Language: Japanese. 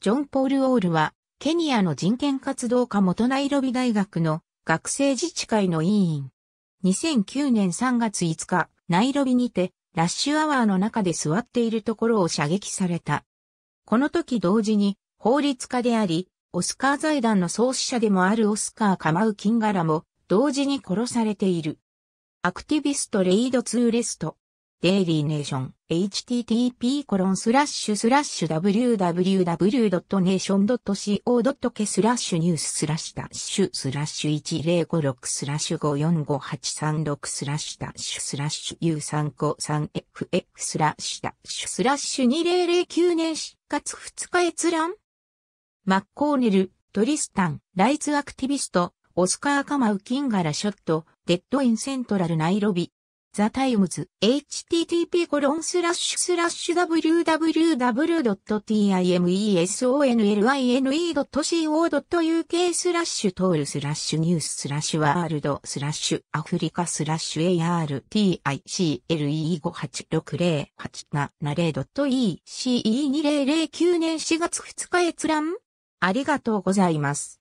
ジョン・ポール・オールは、ケニアの人権活動家元ナイロビ大学の学生自治会の委員。2009年3月5日、ナイロビにて、ラッシュアワーの中で座っているところを射撃された。この時同時に、法律家であり、オスカー財団の創始者でもあるオスカー・カマウ・キンガラも、同時に殺されている。アクティビスト・レイド・ツーレスト。デイリーネーション、http コロンスラッシュスラッシュ www.nation.co.k スラッシュニューススラッシュダッシュスラッシュ1056スラッシュ545836スラッシュダッシュスラッシュ u 3 5 3 f f スラッシュダッシュスラッシュ2009年4月2日閲覧マッコーネル、トリスタン、ライツアクティビスト、オスカー・カマウ・キンガラ・ショット、デッド・イン・セントラル・ナイロビ、ザタイムズ http コロンスラッシュスラッシュ www.timesonline.co.uk スラッシュトールスラッシュニューススラッシュワールドスラッシュアフリカスラッシュ ARTICLE5860870.ece2009 年4月2日閲覧ありがとうございます。